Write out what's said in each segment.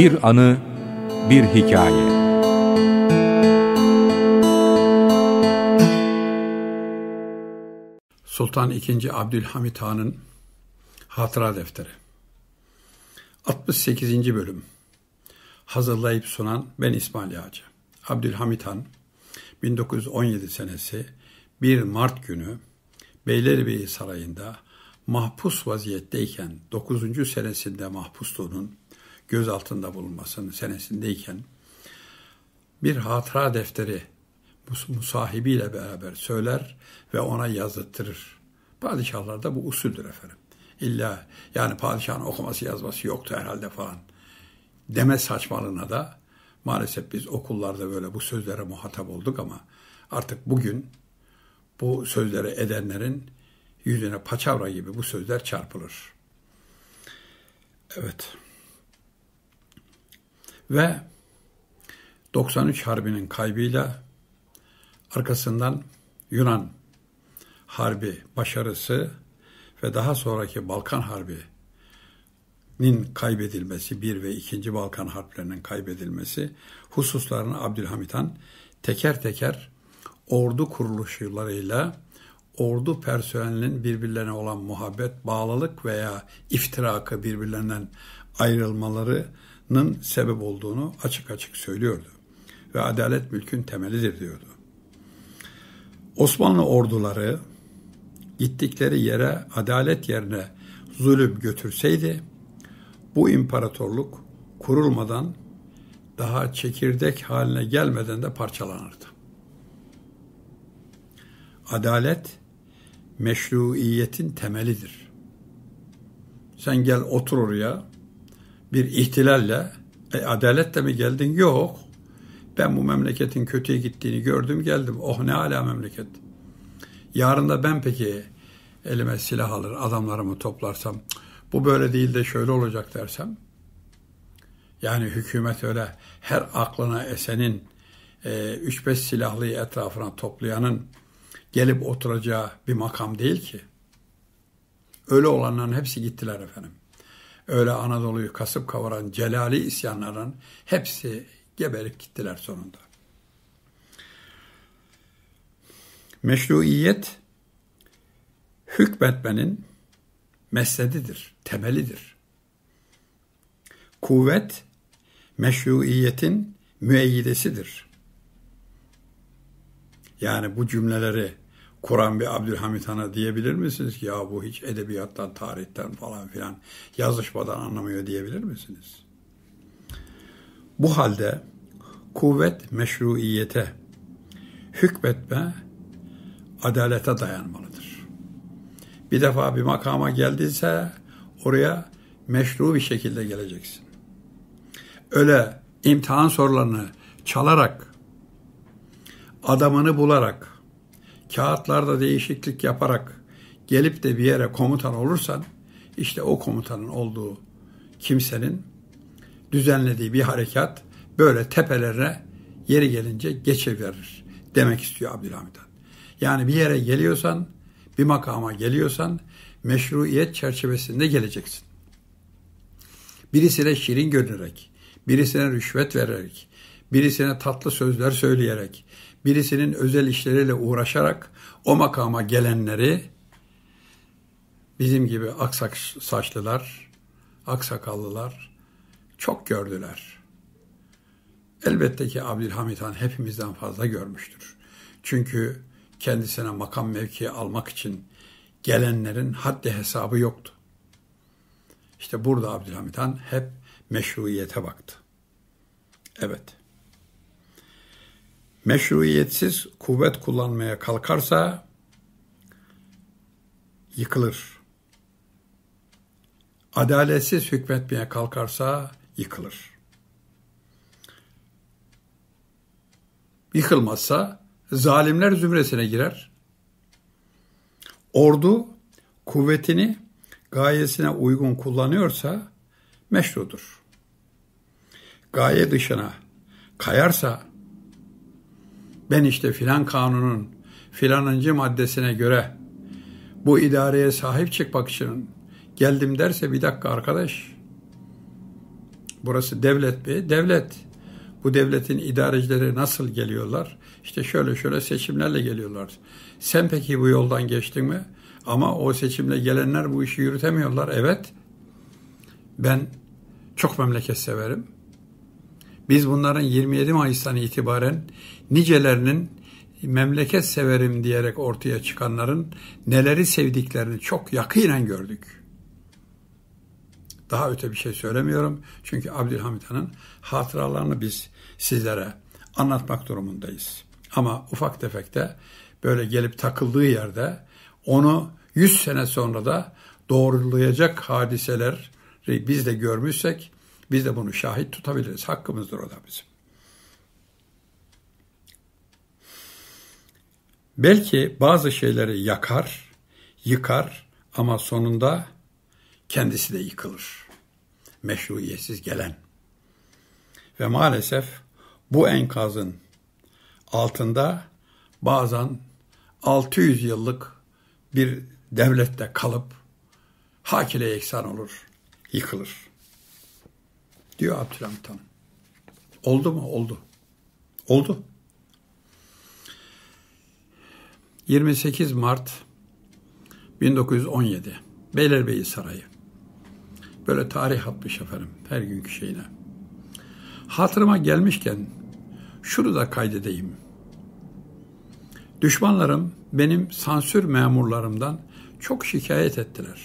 Bir anı, bir hikaye. Sultan II. Abdülhamit Han'ın Hatıra Defteri 68. Bölüm Hazırlayıp sunan ben İsmail Yağcı. Abdülhamit Han 1917 senesi 1 Mart günü Beylerbeyi Sarayı'nda mahpus vaziyetteyken 9. senesinde mahpusluğunun göz altında bulunmasının senesindeyken bir hatıra defteri musahibiyle beraber söyler ve ona yazdırtırır. Padişahlarda bu usuldür efendim. İlla yani padişahın okuması yazması yoktu herhalde falan deme saçmalığına da maalesef biz okullarda böyle bu sözlere muhatap olduk ama artık bugün bu sözleri edenlerin yüzüne paçavra gibi bu sözler çarpılır. Evet. Ve 93 Harbi'nin kaybıyla arkasından Yunan Harbi başarısı ve daha sonraki Balkan Harbi'nin kaybedilmesi, 1 ve 2. Balkan Harplerinin kaybedilmesi hususlarını Abdülhamit Han teker teker ordu kuruluşlarıyla ordu personelinin birbirlerine olan muhabbet, bağlılık veya iftirakı birbirlerinden ayrılmaları nın sebep olduğunu açık açık söylüyordu. Ve adalet mülkün temelidir diyordu. Osmanlı orduları gittikleri yere adalet yerine zulüm götürseydi bu imparatorluk kurulmadan daha çekirdek haline gelmeden de parçalanırdı. Adalet meşruiyetin temelidir. Sen gel otur oraya, bir ihtilalle e, adaletle mi geldin? Yok. Ben bu memleketin kötüye gittiğini gördüm geldim. Oh ne ala memleket. Yarın da ben peki elime silah alır adamlarımı toplarsam bu böyle değil de şöyle olacak dersem yani hükümet öyle her aklına esenin 3-5 e, silahlıyı etrafına toplayanın gelip oturacağı bir makam değil ki. Öyle olanların hepsi gittiler efendim öyle Anadolu'yu kasıp kavuran celali isyanların hepsi geberip gittiler sonunda. Meşruiyet hükmetmenin mesledidir, temelidir. Kuvvet meşruiyetin müeyyidesidir. Yani bu cümleleri kuran bir Abdülhamit Han'a diyebilir misiniz ki ya bu hiç edebiyattan, tarihten falan filan yazışmadan anlamıyor diyebilir misiniz? Bu halde kuvvet meşruiyete, hükmetme adalete dayanmalıdır. Bir defa bir makama geldiyse oraya meşru bir şekilde geleceksin. Öyle imtihan sorularını çalarak, adamını bularak, kağıtlarda değişiklik yaparak gelip de bir yere komutan olursan işte o komutanın olduğu kimsenin düzenlediği bir harekat böyle tepelerine yeri gelince geçeverir demek istiyor Abdülhamid Han. Yani bir yere geliyorsan, bir makama geliyorsan meşruiyet çerçevesinde geleceksin. Birisine şirin görünerek, birisine rüşvet vererek, birisine tatlı sözler söyleyerek, birisinin özel işleriyle uğraşarak o makama gelenleri bizim gibi aksak saçlılar, aksakallılar çok gördüler. Elbette ki Abdülhamit Han hepimizden fazla görmüştür. Çünkü kendisine makam mevki almak için gelenlerin haddi hesabı yoktu. İşte burada Abdülhamit Han hep meşruiyete baktı. Evet meşruiyetsiz kuvvet kullanmaya kalkarsa yıkılır. Adaletsiz hükmetmeye kalkarsa yıkılır. Yıkılmazsa zalimler zümresine girer. Ordu kuvvetini gayesine uygun kullanıyorsa meşrudur. Gaye dışına kayarsa ben işte filan kanunun filanıncı maddesine göre bu idareye sahip çıkmak için geldim derse bir dakika arkadaş. Burası devlet mi? Devlet. Bu devletin idarecileri nasıl geliyorlar? İşte şöyle şöyle seçimlerle geliyorlar. Sen peki bu yoldan geçtin mi? Ama o seçimle gelenler bu işi yürütemiyorlar. Evet. Ben çok memleket severim. Biz bunların 27 Mayıs'tan itibaren nicelerinin memleket severim diyerek ortaya çıkanların neleri sevdiklerini çok yakinen gördük. Daha öte bir şey söylemiyorum. Çünkü Abdülhamid Han'ın hatıralarını biz sizlere anlatmak durumundayız. Ama ufak tefekte böyle gelip takıldığı yerde onu 100 sene sonra da doğrulayacak hadiseler biz de görmüşsek biz de bunu şahit tutabiliriz. Hakkımızdır o da bizim. Belki bazı şeyleri yakar, yıkar ama sonunda kendisi de yıkılır. Meşruiyetsiz gelen. Ve maalesef bu enkazın altında bazen 600 yıllık bir devlette kalıp hakile eksan olur, yıkılır diyor Abdülhamit Han. Oldu mu? Oldu. Oldu. 28 Mart 1917 Beylerbeyi Sarayı. Böyle tarih atmış efendim her günkü şeyine. Hatırıma gelmişken şunu da kaydedeyim. Düşmanlarım benim sansür memurlarımdan çok şikayet ettiler.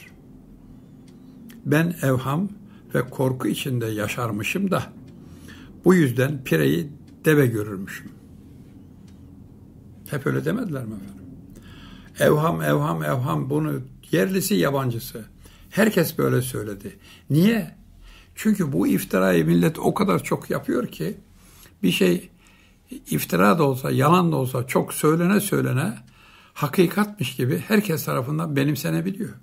Ben evham ve korku içinde yaşarmışım da bu yüzden pireyi deve görürmüşüm. Hep öyle demediler mi efendim? Evham, evham, evham bunu yerlisi yabancısı. Herkes böyle söyledi. Niye? Çünkü bu iftirayı millet o kadar çok yapıyor ki bir şey iftira da olsa, yalan da olsa çok söylene söylene hakikatmiş gibi herkes tarafından benimsenebiliyor.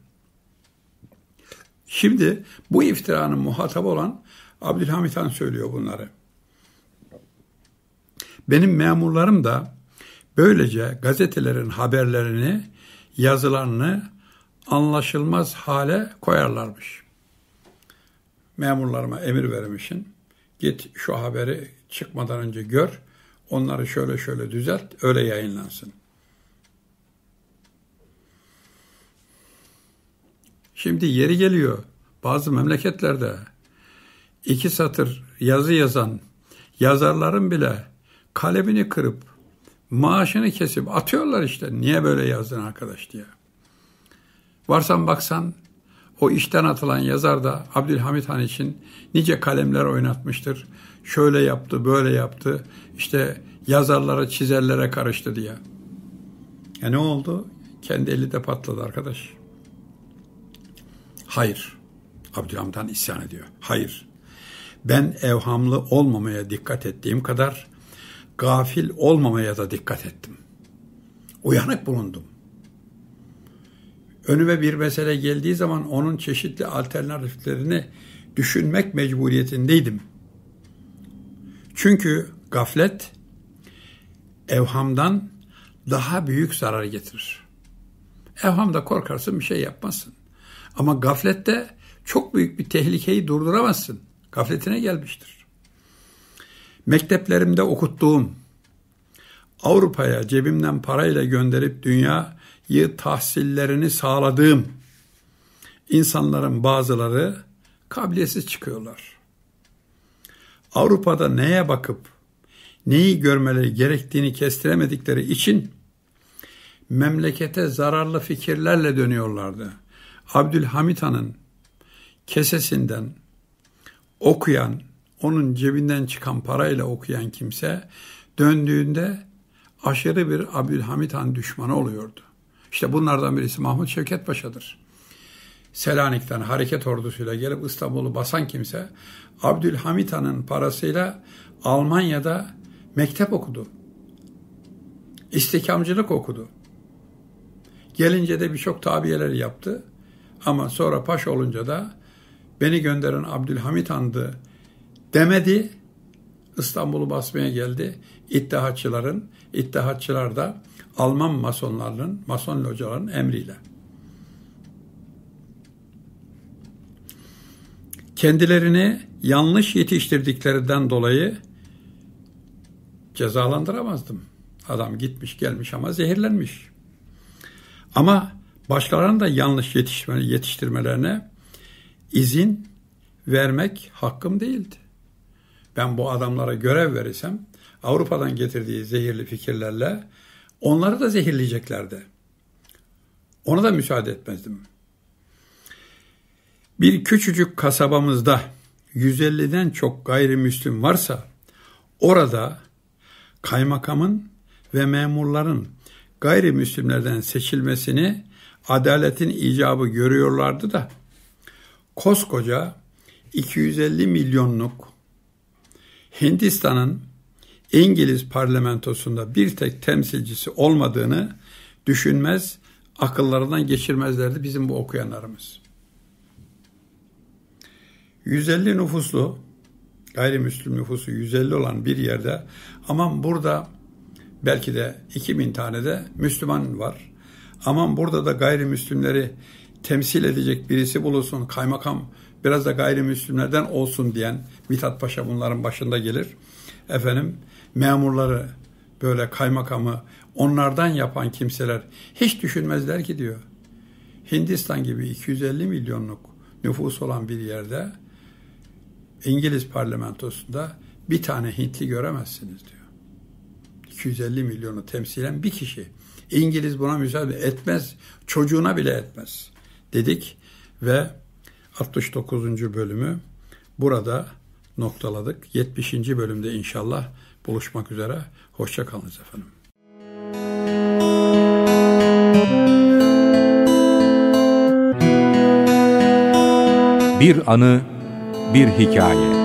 Şimdi bu iftiranın muhatabı olan Abdülhamit Han söylüyor bunları. Benim memurlarım da böylece gazetelerin haberlerini, yazılarını anlaşılmaz hale koyarlarmış. Memurlarıma emir vermişin. Git şu haberi çıkmadan önce gör, onları şöyle şöyle düzelt, öyle yayınlansın. Şimdi yeri geliyor bazı memleketlerde iki satır yazı yazan yazarların bile kalemini kırıp maaşını kesip atıyorlar işte. Niye böyle yazdın arkadaş diye. Varsan baksan o işten atılan yazar da Abdülhamit Han için nice kalemler oynatmıştır. Şöyle yaptı, böyle yaptı. İşte yazarlara, çizerlere karıştı diye. Ya e ne oldu? Kendi eli de patladı arkadaş. Hayır. Abdülhamid Han isyan ediyor. Hayır. Ben evhamlı olmamaya dikkat ettiğim kadar gafil olmamaya da dikkat ettim. Uyanık bulundum. Önüme bir mesele geldiği zaman onun çeşitli alternatiflerini düşünmek mecburiyetindeydim. Çünkü gaflet evhamdan daha büyük zarar getirir. Evhamda korkarsın bir şey yapmazsın. Ama gaflette çok büyük bir tehlikeyi durduramazsın. Gafletine gelmiştir. Mekteplerimde okuttuğum Avrupa'ya cebimden parayla gönderip dünyayı tahsillerini sağladığım insanların bazıları kabiliyetsiz çıkıyorlar. Avrupa'da neye bakıp neyi görmeleri gerektiğini kestiremedikleri için memlekete zararlı fikirlerle dönüyorlardı. Abdülhamid Han'ın kesesinden okuyan, onun cebinden çıkan parayla okuyan kimse döndüğünde aşırı bir Abdülhamid Han düşmanı oluyordu. İşte bunlardan birisi Mahmut Şevket Paşa'dır. Selanik'ten hareket ordusuyla gelip İstanbul'u basan kimse Abdülhamit Han'ın parasıyla Almanya'da mektep okudu. İstikamcılık okudu. Gelince de birçok tabiyeler yaptı. Ama sonra paş olunca da beni gönderen Abdülhamit Han'dı demedi. İstanbul'u basmaya geldi. İttihatçıların, İttihatçılar da Alman masonlarının, mason localarının emriyle. Kendilerini yanlış yetiştirdiklerinden dolayı cezalandıramazdım. Adam gitmiş gelmiş ama zehirlenmiş. Ama başkalarının da yanlış yetiştirme, yetiştirmelerine izin vermek hakkım değildi. Ben bu adamlara görev verirsem Avrupa'dan getirdiği zehirli fikirlerle onları da zehirleyeceklerdi. Ona da müsaade etmezdim. Bir küçücük kasabamızda 150'den çok gayrimüslim varsa orada kaymakamın ve memurların gayrimüslimlerden seçilmesini adaletin icabı görüyorlardı da koskoca 250 milyonluk Hindistan'ın İngiliz parlamentosunda bir tek temsilcisi olmadığını düşünmez, akıllarından geçirmezlerdi bizim bu okuyanlarımız. 150 nüfuslu, gayrimüslim nüfusu 150 olan bir yerde aman burada belki de 2000 tane de Müslüman var aman burada da gayrimüslimleri temsil edecek birisi bulunsun, kaymakam biraz da gayrimüslimlerden olsun diyen Mithat Paşa bunların başında gelir. Efendim memurları böyle kaymakamı onlardan yapan kimseler hiç düşünmezler ki diyor. Hindistan gibi 250 milyonluk nüfus olan bir yerde İngiliz parlamentosunda bir tane Hintli göremezsiniz diyor. 250 milyonu temsilen bir kişi. İngiliz buna müsaade etmez. Çocuğuna bile etmez dedik ve 69. bölümü burada noktaladık. 70. bölümde inşallah buluşmak üzere. Hoşçakalınız efendim. Bir anı, bir hikaye.